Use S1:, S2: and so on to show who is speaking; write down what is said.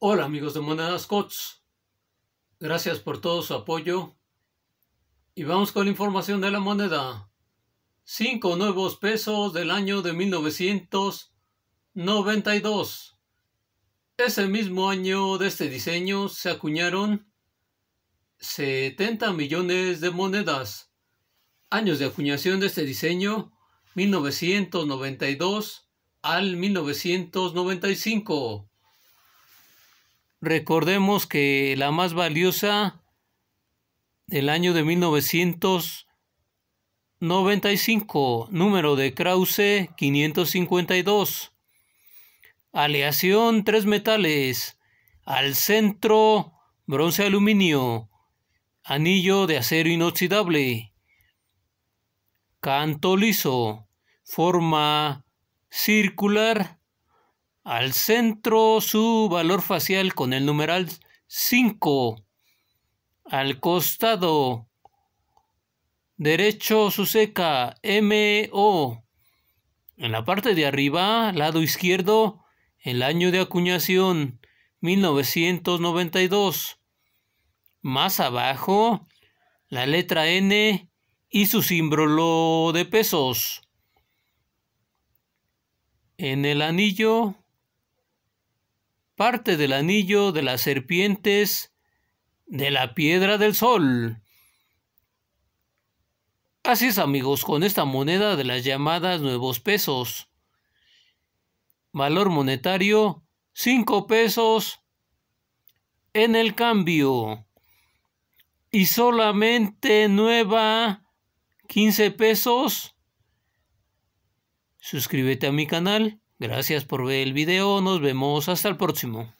S1: Hola amigos de Monedas Scots. gracias por todo su apoyo y vamos con la información de la moneda. Cinco nuevos pesos del año de 1992. Ese mismo año de este diseño se acuñaron 70 millones de monedas. Años de acuñación de este diseño 1992 al 1995. Recordemos que la más valiosa del año de 1995, número de Krause 552. Aleación tres metales. Al centro, bronce aluminio. Anillo de acero inoxidable. Canto liso. Forma circular al centro su valor facial con el numeral 5. Al costado derecho su seca MO. En la parte de arriba, lado izquierdo, el año de acuñación 1992. Más abajo, la letra N y su símbolo de pesos. En el anillo parte del anillo de las serpientes de la piedra del sol. Así es amigos, con esta moneda de las llamadas nuevos pesos. Valor monetario 5 pesos en el cambio y solamente nueva 15 pesos. Suscríbete a mi canal. Gracias por ver el video, nos vemos hasta el próximo.